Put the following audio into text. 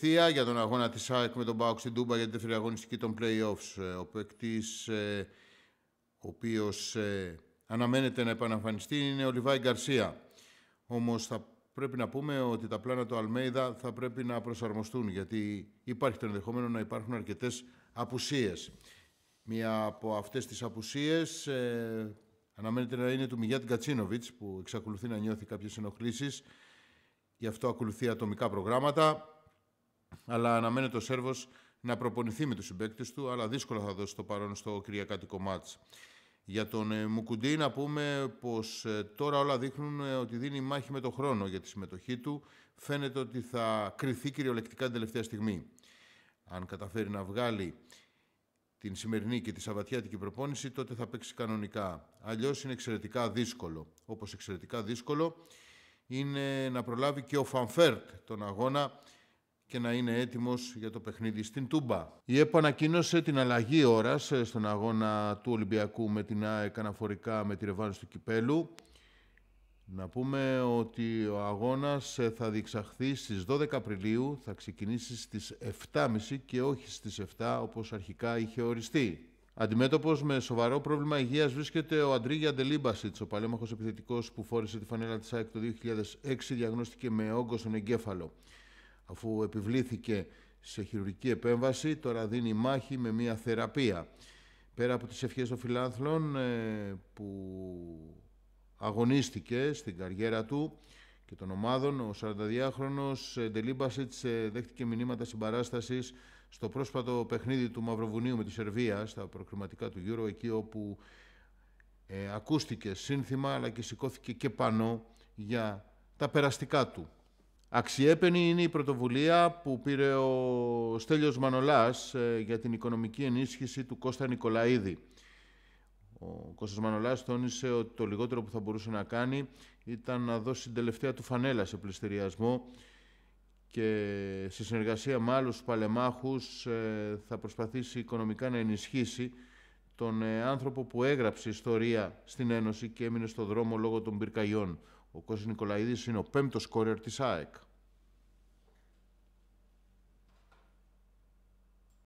Θεία για τον αγώνα της ΑΕΚ με τον ΠΑΟΚ στην Τούμπα για τη δεύτερη αγωνιστική των Playoffs, ε, Ο παίκτης ε, ο οποίος ε, αναμένεται να επαναφανιστεί είναι ο Λιβάη Γκαρσία. Όμως θα πρέπει να πούμε ότι τα πλάνα του Αλμέιδα θα πρέπει να προσαρμοστούν γιατί υπάρχει το ενδεχόμενο να υπάρχουν αρκετές απουσίες. Μία από αυτές τις απουσίες αναμένεται να είναι του Μιγιάτ Γκατσίνοβιτ που εξακολουθεί να νιώθει κάποιες ενοχλήσεις. Γι' αυτό ακολουθεί ατομικά προγράμματα αλλά αναμένεται ο Σέρβος να προπονηθεί με τους συμπαίκτες του, αλλά δύσκολα θα δώσει το παρόν στο κυριακάτικο μάτς. Για τον ε, Μουκουντή να πούμε πως ε, τώρα όλα δείχνουν ε, ότι δίνει μάχη με τον χρόνο για τη συμμετοχή του. Φαίνεται ότι θα κρυθεί κυριολεκτικά την τελευταία στιγμή. Αν καταφέρει να βγάλει την σημερινή και τη σαβατιάτικη προπόνηση, τότε θα παίξει κανονικά. Αλλιώς είναι εξαιρετικά δύσκολο. Όπως εξαιρετικά δύσκολο είναι να προλάβει και ο Φανφέρτ τον αγώνα και να είναι έτοιμος για το παιχνίδι στην Τούμπα. Η ΕΠΟ ανακοίνωσε την αλλαγή ώρας ε, στον αγώνα του Ολυμπιακού με την ΑΕΚ αναφορικά με τη ρευάνωση του Κυπέλου. Να πούμε ότι ο αγώνας ε, θα διεξαχθεί στις 12 Απριλίου, θα ξεκινήσει στις 7.30 και όχι στις 7 όπως αρχικά είχε οριστεί. Αντιμέτωπος με σοβαρό πρόβλημα υγείας βρίσκεται ο Αντρίγια Ντελίμπασιτ, ο παλέμαχος επιθετικός που φόρησε τη φανέλα της ΑΕΚ το 2006, διαγνώστηκε με όγκο στον εγκέφαλο αφού επιβλήθηκε σε χειρουργική επέμβαση, τώρα δίνει μάχη με μια θεραπεία. Πέρα από τις ευχές των φιλάνθλων ε, που αγωνίστηκε στην καριέρα του και των ομάδων, ο 42χρονος ε, Ντελίμπασιτς ε, δέχτηκε μηνύματα συμπαράστασης στο πρόσφατο παιχνίδι του Μαυροβουνίου με τη Σερβία, στα προκριματικά του Euro, εκεί όπου ακούστηκε σύνθημα αλλά και σηκώθηκε και πάνω για τα περαστικά του. Αξιέπαινη είναι η πρωτοβουλία που πήρε ο Στέλιος Μανολάς ε, για την οικονομική ενίσχυση του Κώστα Νικολαίδη. Ο Κώστας Μανολάς τόνισε ότι το λιγότερο που θα μπορούσε να κάνει ήταν να δώσει την τελευταία του φανέλα σε πληστηριασμό και σε συνεργασία με άλλους παλεμάχους ε, θα προσπαθήσει οικονομικά να ενισχύσει τον ε, άνθρωπο που έγραψε ιστορία στην Ένωση και έμεινε στον δρόμο λόγω των πυρκαγιών. Ο Κώστας Νικολαίδης είναι ο πέμπτος κόρεαρ της ΑΕΚ.